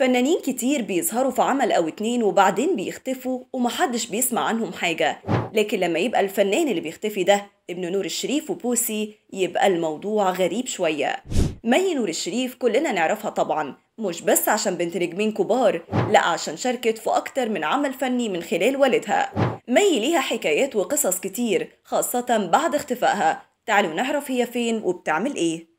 فنانين كتير بيظهروا في عمل أو اتنين وبعدين بيختفوا ومحدش بيسمع عنهم حاجة لكن لما يبقى الفنان اللي بيختفي ده ابن نور الشريف وبوسي يبقى الموضوع غريب شوية مي نور الشريف كلنا نعرفها طبعا مش بس عشان بنت نجمين كبار لا عشان شاركت في أكتر من عمل فني من خلال والدها مي ليها حكايات وقصص كتير خاصة بعد اختفائها تعالوا نعرف هي فين وبتعمل ايه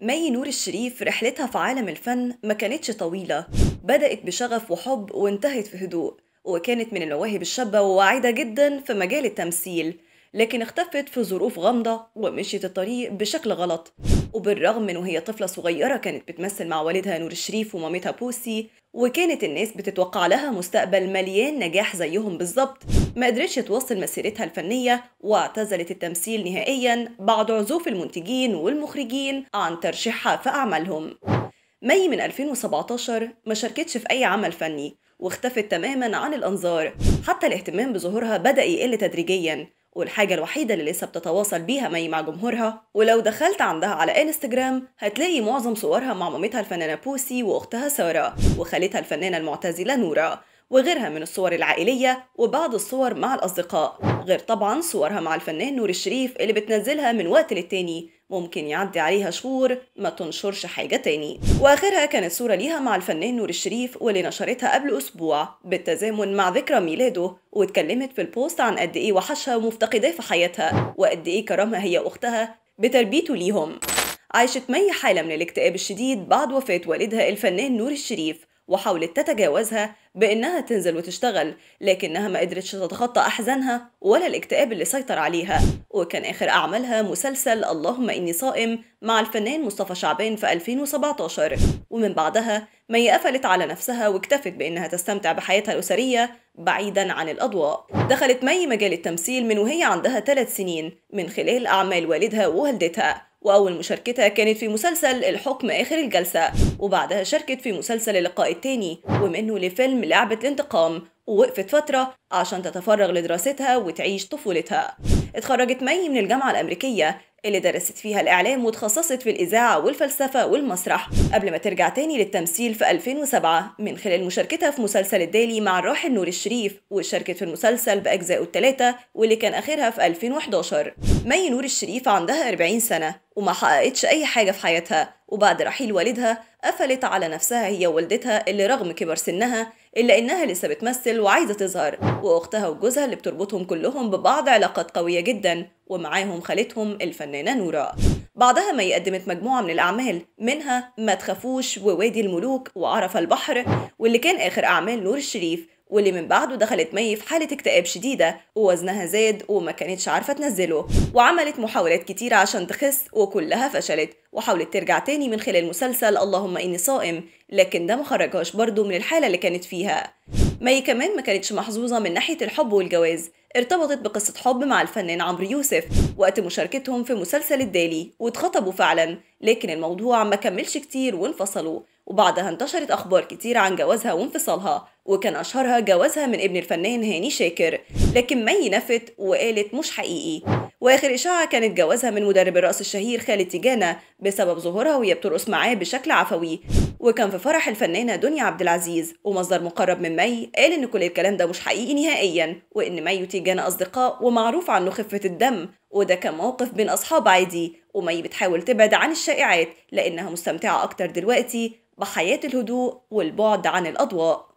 مي نور الشريف رحلتها في عالم الفن ما كانتش طويلة بدأت بشغف وحب وانتهت في هدوء وكانت من المواهب الشابة وواعدة جدا في مجال التمثيل لكن اختفت في ظروف غامضة ومشيت الطريق بشكل غلط وبالرغم من وهي طفلة صغيرة كانت بتمثل مع والدها نور الشريف ومامتها بوسي وكانت الناس بتتوقع لها مستقبل مليان نجاح زيهم بالظبط ما قدرتش توصل مسيرتها الفنية واعتزلت التمثيل نهائيا بعد عزوف المنتجين والمخرجين عن ترشيحها في أعمالهم مي من 2017 ما شاركتش في أي عمل فني واختفت تماما عن الأنظار حتى الاهتمام بظهورها بدأ يقل تدريجيا والحاجة الوحيدة اللي لسه بتتواصل بيها مي مع جمهورها ولو دخلت عندها على انستجرام هتلاقي معظم صورها مع مامتها الفنانة بوسي وأختها سارة وخالتها الفنانة المعتزلة نورا وغيرها من الصور العائلية وبعض الصور مع الأصدقاء غير طبعا صورها مع الفنان نور الشريف اللي بتنزلها من وقت للتاني ممكن يعدي عليها شهور ما تنشرش حاجة تاني وآخرها كانت صورة ليها مع الفنان نور الشريف واللي نشرتها قبل أسبوع بالتزامن مع ذكرى ميلاده واتكلمت في البوست عن قد إيه وحشها ومفتقداه في حياتها وقد إيه كرمها هي أختها بتربيته ليهم عاشت مي حالة من الاكتئاب الشديد بعد وفاة والدها الفنان نور الشريف وحاولت تتجاوزها بإنها تنزل وتشتغل لكنها ما قدرتش تتخطى أحزانها ولا الاكتئاب اللي سيطر عليها وكان آخر أعمالها مسلسل اللهم إني صائم مع الفنان مصطفى شعبان في 2017 ومن بعدها ما قفلت على نفسها واكتفت بإنها تستمتع بحياتها الأسرية بعيدا عن الأضواء دخلت مي مجال التمثيل من وهي عندها 3 سنين من خلال أعمال والدها ووالدتها وأول مشاركتها كانت في مسلسل الحكم آخر الجلسة وبعدها شاركت في مسلسل اللقاء التاني ومنه لفيلم لعبة الانتقام ووقفت فترة عشان تتفرغ لدراستها وتعيش طفولتها اتخرجت مي من الجامعة الأمريكية اللي درست فيها الإعلام وتخصصت في الإذاعة والفلسفة والمسرح قبل ما ترجع تاني للتمثيل في 2007 من خلال مشاركتها في مسلسل الدالي مع الراحل نور الشريف وشاركت في المسلسل بأجزاء الثلاثة واللي كان آخرها في 2011 مي نور الشريف عندها 40 سنة وما حققتش أي حاجة في حياتها وبعد رحيل والدها قفلت على نفسها هي ووالدتها اللي رغم كبر سنها إلا إنها لسه بتمثل وعايزة تظهر وأختها وجوزها اللي بتربطهم كلهم ببعض علاقات قوية جدا ومعاهم خالتهم الفنانة نورا بعدها ما قدمت مجموعة من الأعمال منها ما تخافوش ووادي الملوك وعرف البحر واللي كان آخر أعمال نور الشريف واللي من بعده دخلت مي في حالة اكتئاب شديدة ووزنها زاد وما كانتش عارفة تنزله وعملت محاولات كتيرة عشان تخس وكلها فشلت وحاولت ترجع تاني من خلال مسلسل اللهم إني صائم لكن ده مخرجهاش برضه من الحالة اللي كانت فيها مي كمان ما كانتش محظوظة من ناحية الحب والجواز ارتبطت بقصة حب مع الفنان عمرو يوسف وقت مشاركتهم في مسلسل الدالي واتخطبوا فعلا لكن الموضوع ما كملش كتير وانفصلوا وبعدها انتشرت أخبار كتير عن جوازها وانفصالها وكان أشهرها جوازها من ابن الفنان هاني شاكر لكن مي نفت وقالت مش حقيقي وآخر إشاعة كانت جوازها من مدرب الرقص الشهير خالد تيجانا بسبب ظهورها وهي بترقص معاه بشكل عفوي وكان في فرح الفنانة دنيا عبد العزيز ومصدر مقرب من مي قال إن كل الكلام ده مش حقيقي نهائيا وإن مي وتيجانا أصدقاء ومعروف عنه خفة الدم وده كان موقف بين أصحاب عادي ومي بتحاول تبعد عن الشائعات لأنها مستمتعة أكتر دلوقتي بحياة الهدوء والبعد عن الأضواء